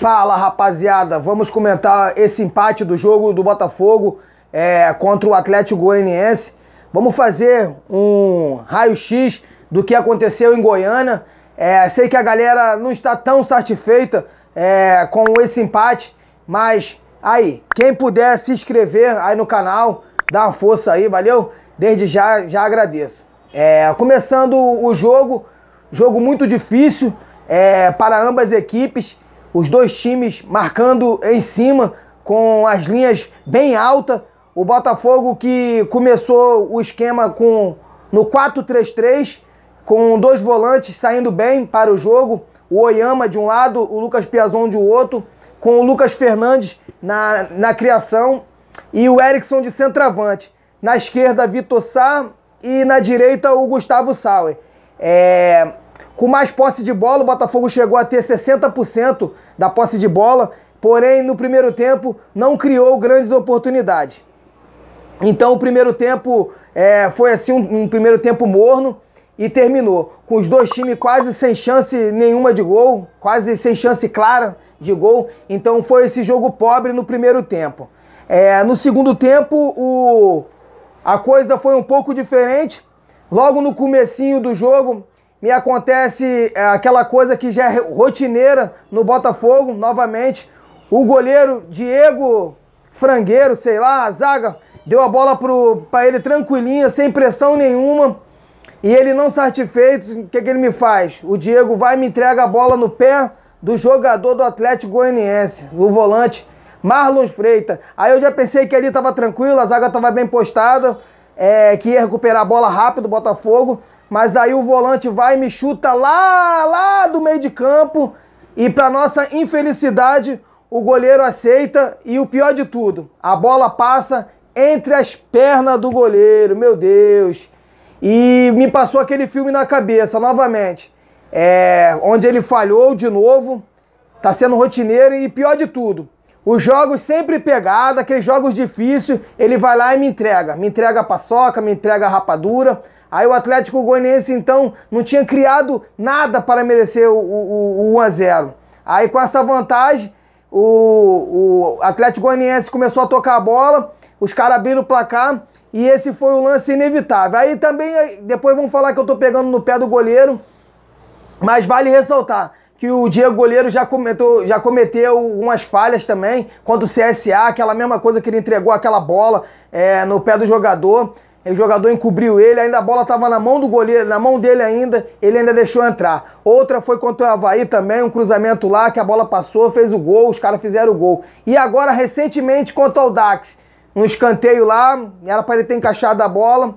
Fala rapaziada, vamos comentar esse empate do jogo do Botafogo é, contra o Atlético Goianiense. Vamos fazer um raio-x do que aconteceu em Goiânia. É, sei que a galera não está tão satisfeita é, com esse empate, mas aí, quem puder se inscrever aí no canal, dá uma força aí, valeu? Desde já, já agradeço. É, começando o jogo, jogo muito difícil é, para ambas equipes. Os dois times marcando em cima com as linhas bem altas. O Botafogo que começou o esquema com no 4-3-3, com dois volantes saindo bem para o jogo, o Oyama de um lado, o Lucas Piazon de outro, com o Lucas Fernandes na, na criação e o Erickson de centroavante. Na esquerda, Vitor Sá e na direita o Gustavo Sauer. É, com mais posse de bola, o Botafogo chegou a ter 60% da posse de bola, porém no primeiro tempo não criou grandes oportunidades. Então o primeiro tempo é, foi assim um, um primeiro tempo morno e terminou com os dois times quase sem chance nenhuma de gol, quase sem chance clara de gol. Então foi esse jogo pobre no primeiro tempo. É, no segundo tempo o, a coisa foi um pouco diferente. Logo no comecinho do jogo, me acontece é, aquela coisa que já é rotineira no Botafogo, novamente. O goleiro Diego Frangueiro, sei lá, a zaga, deu a bola para ele tranquilinha, sem pressão nenhuma. E ele não satisfeito, o que, que ele me faz? O Diego vai e me entrega a bola no pé do jogador do Atlético Goianiense, o volante Marlon Freitas. Aí eu já pensei que ali estava tranquilo, a zaga estava bem postada, é, que ia recuperar a bola rápido, Botafogo mas aí o volante vai e me chuta lá, lá do meio de campo. E para nossa infelicidade, o goleiro aceita e o pior de tudo, a bola passa entre as pernas do goleiro, meu Deus. E me passou aquele filme na cabeça novamente. É, onde ele falhou de novo, tá sendo rotineiro e pior de tudo, os jogos sempre pegada, aqueles jogos difíceis, ele vai lá e me entrega. Me entrega paçoca, me entrega rapadura. Aí o Atlético Goianiense, então, não tinha criado nada para merecer o, o, o 1x0. Aí com essa vantagem, o, o Atlético Goianiense começou a tocar a bola, os caras abriram o placar e esse foi o lance inevitável. Aí também, depois vão falar que eu tô pegando no pé do goleiro, mas vale ressaltar, que o Diego Goleiro já, comentou, já cometeu umas falhas também, contra o CSA, aquela mesma coisa que ele entregou aquela bola é, no pé do jogador, o jogador encobriu ele, ainda a bola estava na mão do goleiro, na mão dele ainda, ele ainda deixou entrar. Outra foi contra o Havaí também, um cruzamento lá que a bola passou, fez o gol, os caras fizeram o gol. E agora, recentemente, contra o Dax, um escanteio lá, era para ele ter encaixado a bola,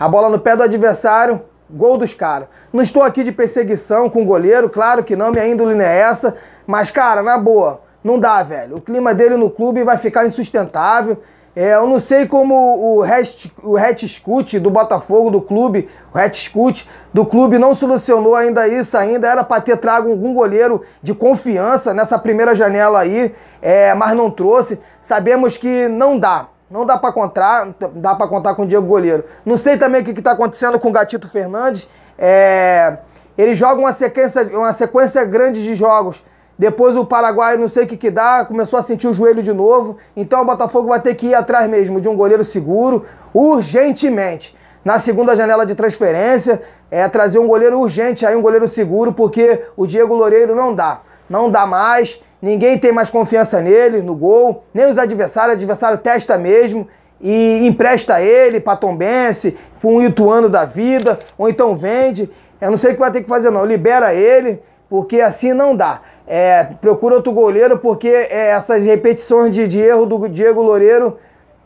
a bola no pé do adversário, Gol dos caras. Não estou aqui de perseguição com o goleiro, claro que não, minha índole não é essa. Mas, cara, na boa, não dá, velho. O clima dele no clube vai ficar insustentável. É, eu não sei como o Hat, o Scoot do Botafogo, do clube, o Hat Scoot do clube não solucionou ainda isso ainda. Era para ter trago algum goleiro de confiança nessa primeira janela aí, é, mas não trouxe. Sabemos que não dá. Não dá para contar, dá para contar com o Diego Goleiro. Não sei também o que está acontecendo com o Gatito Fernandes. É, ele joga uma sequência, uma sequência grande de jogos. Depois o Paraguai, não sei o que, que dá, começou a sentir o joelho de novo. Então o Botafogo vai ter que ir atrás mesmo de um goleiro seguro, urgentemente. Na segunda janela de transferência, é trazer um goleiro urgente, aí um goleiro seguro, porque o Diego Loureiro não dá não dá mais, ninguém tem mais confiança nele, no gol, nem os adversários, o adversário testa mesmo e empresta ele para Tombense, para um Ituano da vida, ou então vende. Eu não sei o que vai ter que fazer não, libera ele, porque assim não dá. É, procura outro goleiro, porque é, essas repetições de, de erro do Diego Loureiro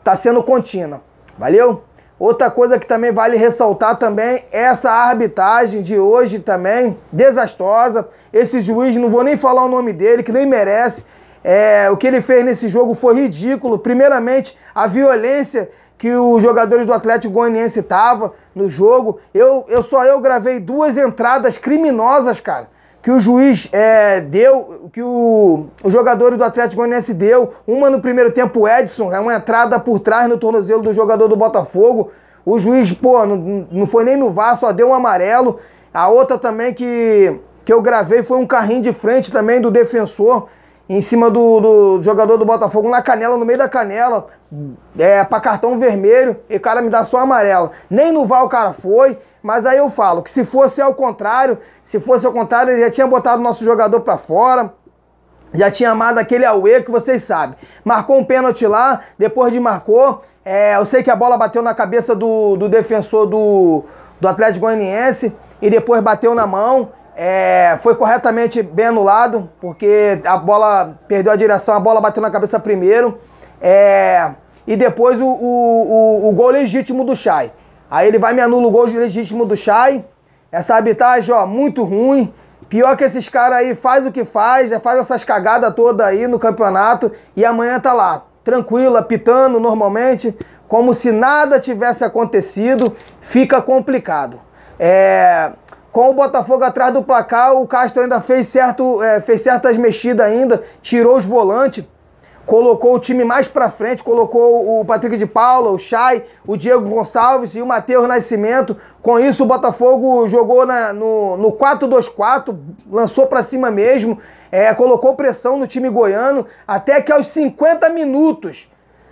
tá sendo contínua. Valeu? Outra coisa que também vale ressaltar também, essa arbitragem de hoje também, desastrosa. Esse juiz, não vou nem falar o nome dele, que nem merece. É, o que ele fez nesse jogo foi ridículo. Primeiramente, a violência que os jogadores do Atlético Goianiense estavam no jogo. Eu, eu só eu gravei duas entradas criminosas, cara que o juiz é, deu, que o, os jogadores do Atlético Goianiense deu, uma no primeiro tempo Edson, é uma entrada por trás no tornozelo do jogador do Botafogo, o juiz, pô, não, não foi nem no VAR, só deu um amarelo, a outra também que, que eu gravei foi um carrinho de frente também do defensor, em cima do, do, jogador do Botafogo, na canela, no meio da canela, é, pra cartão vermelho, e o cara me dá só amarelo. Nem no VAR o cara foi, mas aí eu falo que se fosse ao contrário, se fosse ao contrário, ele já tinha botado o nosso jogador pra fora, já tinha amado aquele Aue que vocês sabem. Marcou um pênalti lá, depois de marcou, é, eu sei que a bola bateu na cabeça do, do defensor do, do Atlético Goianiense, e depois bateu na mão, é, foi corretamente bem anulado, porque a bola perdeu a direção, a bola bateu na cabeça primeiro. É, e depois o, o, o, o, gol legítimo do Chay. Aí ele vai me anula o gol legítimo do Chay. Essa arbitragem, ó, muito ruim. Pior que esses caras aí faz o que faz, faz essas cagadas toda aí no campeonato e amanhã tá lá, tranquila, pitando normalmente, como se nada tivesse acontecido, fica complicado. É, com o Botafogo atrás do placar, o Castro ainda fez, certo, é, fez certas mexidas ainda, tirou os volantes, colocou o time mais pra frente, colocou o Patrick de Paula, o Chay, o Diego Gonçalves e o Matheus Nascimento. Com isso, o Botafogo jogou na, no, no 4-2-4, lançou pra cima mesmo, é, colocou pressão no time goiano, até que aos 50 minutos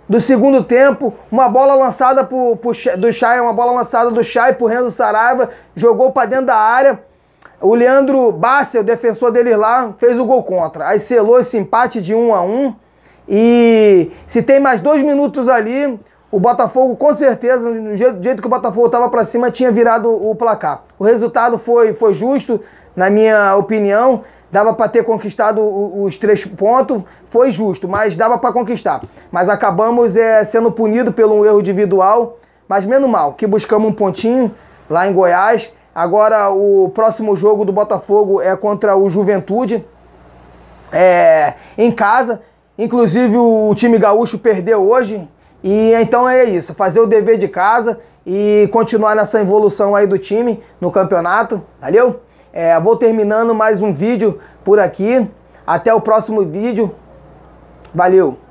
do segundo tempo, uma bola lançada pro, pro, do Chay, uma bola lançada do Chay pro Renzo Saraiva, jogou para dentro da área. O Leandro Bassi, o defensor dele lá, fez o gol contra. Aí selou esse empate de 1 um a 1 um, e se tem mais dois minutos ali, o Botafogo com certeza, do jeito, do jeito que o Botafogo estava para cima, tinha virado o placar. O resultado foi, foi justo, na minha opinião. Dava para ter conquistado os três pontos, foi justo, mas dava para conquistar. Mas acabamos é, sendo punido pelo erro individual, mas menos mal, que buscamos um pontinho lá em Goiás. Agora o próximo jogo do Botafogo é contra o Juventude, é, em casa. Inclusive o time gaúcho perdeu hoje. E então é isso, fazer o dever de casa e continuar nessa evolução aí do time no campeonato. Valeu? É, vou terminando mais um vídeo por aqui. Até o próximo vídeo. Valeu!